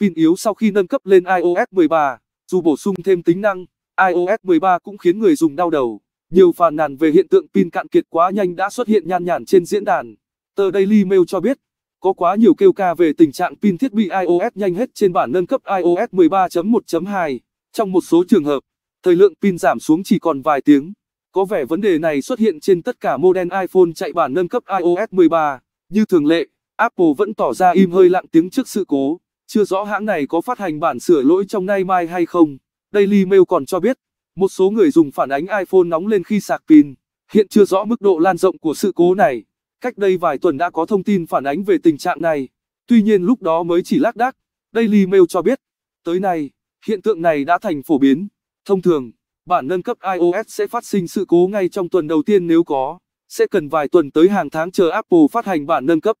Pin yếu sau khi nâng cấp lên iOS 13, dù bổ sung thêm tính năng, iOS 13 cũng khiến người dùng đau đầu. Nhiều phàn nàn về hiện tượng pin cạn kiệt quá nhanh đã xuất hiện nhan nhản trên diễn đàn. Tờ Daily Mail cho biết, có quá nhiều kêu ca về tình trạng pin thiết bị iOS nhanh hết trên bản nâng cấp iOS 13.1.2. Trong một số trường hợp, thời lượng pin giảm xuống chỉ còn vài tiếng. Có vẻ vấn đề này xuất hiện trên tất cả model iPhone chạy bản nâng cấp iOS 13. Như thường lệ, Apple vẫn tỏ ra im hơi lặng tiếng trước sự cố. Chưa rõ hãng này có phát hành bản sửa lỗi trong nay mai hay không. Daily Mail còn cho biết, một số người dùng phản ánh iPhone nóng lên khi sạc pin. Hiện chưa rõ mức độ lan rộng của sự cố này. Cách đây vài tuần đã có thông tin phản ánh về tình trạng này. Tuy nhiên lúc đó mới chỉ lác đác. Daily Mail cho biết, tới nay, hiện tượng này đã thành phổ biến. Thông thường, bản nâng cấp iOS sẽ phát sinh sự cố ngay trong tuần đầu tiên nếu có, sẽ cần vài tuần tới hàng tháng chờ Apple phát hành bản nâng cấp.